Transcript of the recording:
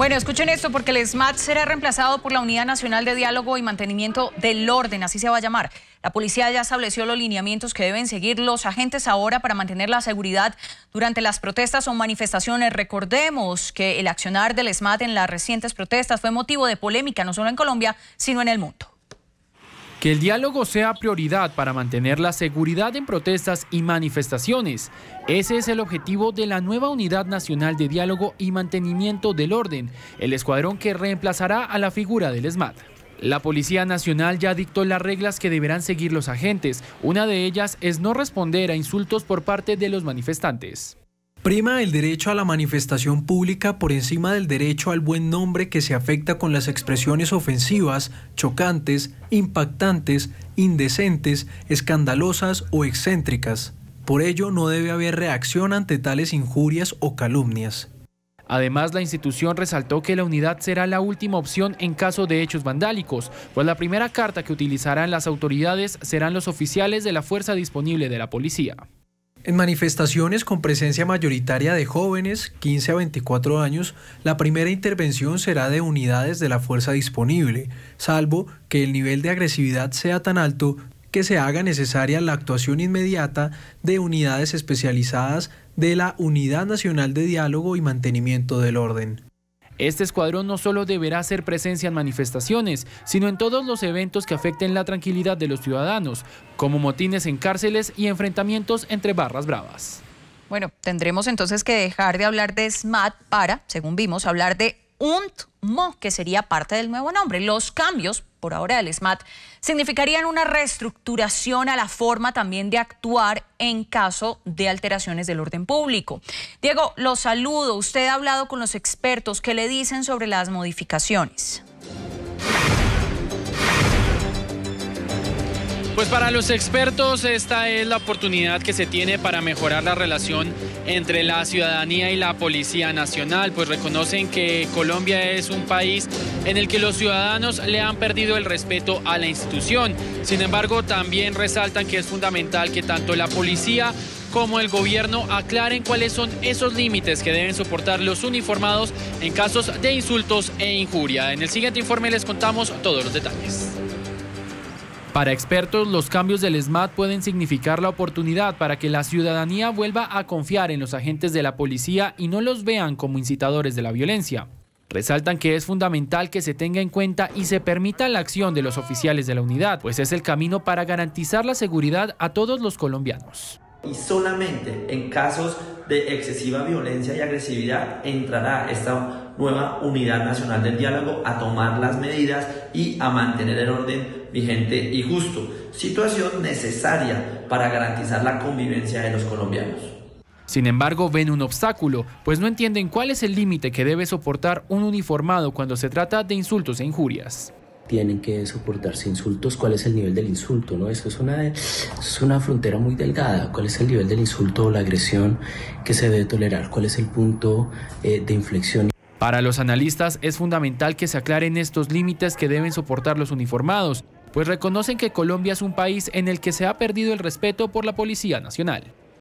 Bueno, escuchen esto porque el SMAT será reemplazado por la Unidad Nacional de Diálogo y Mantenimiento del Orden, así se va a llamar. La policía ya estableció los lineamientos que deben seguir los agentes ahora para mantener la seguridad durante las protestas o manifestaciones. Recordemos que el accionar del SMAT en las recientes protestas fue motivo de polémica no solo en Colombia, sino en el mundo. Que el diálogo sea prioridad para mantener la seguridad en protestas y manifestaciones. Ese es el objetivo de la nueva Unidad Nacional de Diálogo y Mantenimiento del Orden, el escuadrón que reemplazará a la figura del SMAT. La Policía Nacional ya dictó las reglas que deberán seguir los agentes. Una de ellas es no responder a insultos por parte de los manifestantes. Prima el derecho a la manifestación pública por encima del derecho al buen nombre que se afecta con las expresiones ofensivas, chocantes, impactantes, indecentes, escandalosas o excéntricas. Por ello, no debe haber reacción ante tales injurias o calumnias. Además, la institución resaltó que la unidad será la última opción en caso de hechos vandálicos, pues la primera carta que utilizarán las autoridades serán los oficiales de la fuerza disponible de la policía. En manifestaciones con presencia mayoritaria de jóvenes, 15 a 24 años, la primera intervención será de unidades de la fuerza disponible, salvo que el nivel de agresividad sea tan alto que se haga necesaria la actuación inmediata de unidades especializadas de la Unidad Nacional de Diálogo y Mantenimiento del Orden. Este escuadrón no solo deberá ser presencia en manifestaciones, sino en todos los eventos que afecten la tranquilidad de los ciudadanos, como motines en cárceles y enfrentamientos entre barras bravas. Bueno, tendremos entonces que dejar de hablar de SMAT para, según vimos, hablar de UNT MO, que sería parte del nuevo nombre. Los cambios, por ahora del SMAT, significarían una reestructuración a la forma también de actuar en caso de alteraciones del orden público. Diego, los saludo. Usted ha hablado con los expertos. ¿Qué le dicen sobre las modificaciones? Pues para los expertos esta es la oportunidad que se tiene para mejorar la relación entre la ciudadanía y la Policía Nacional, pues reconocen que Colombia es un país en el que los ciudadanos le han perdido el respeto a la institución. Sin embargo, también resaltan que es fundamental que tanto la policía como el gobierno aclaren cuáles son esos límites que deben soportar los uniformados en casos de insultos e injuria. En el siguiente informe les contamos todos los detalles. Para expertos, los cambios del SMAT pueden significar la oportunidad para que la ciudadanía vuelva a confiar en los agentes de la policía y no los vean como incitadores de la violencia. Resaltan que es fundamental que se tenga en cuenta y se permita la acción de los oficiales de la unidad, pues es el camino para garantizar la seguridad a todos los colombianos y solamente en casos de excesiva violencia y agresividad entrará esta nueva Unidad Nacional del Diálogo a tomar las medidas y a mantener el orden vigente y justo, situación necesaria para garantizar la convivencia de los colombianos. Sin embargo, ven un obstáculo, pues no entienden cuál es el límite que debe soportar un uniformado cuando se trata de insultos e injurias tienen que soportarse insultos, cuál es el nivel del insulto, ¿no? Eso es una, es una frontera muy delgada, cuál es el nivel del insulto o la agresión que se debe tolerar, cuál es el punto eh, de inflexión. Para los analistas es fundamental que se aclaren estos límites que deben soportar los uniformados, pues reconocen que Colombia es un país en el que se ha perdido el respeto por la Policía Nacional.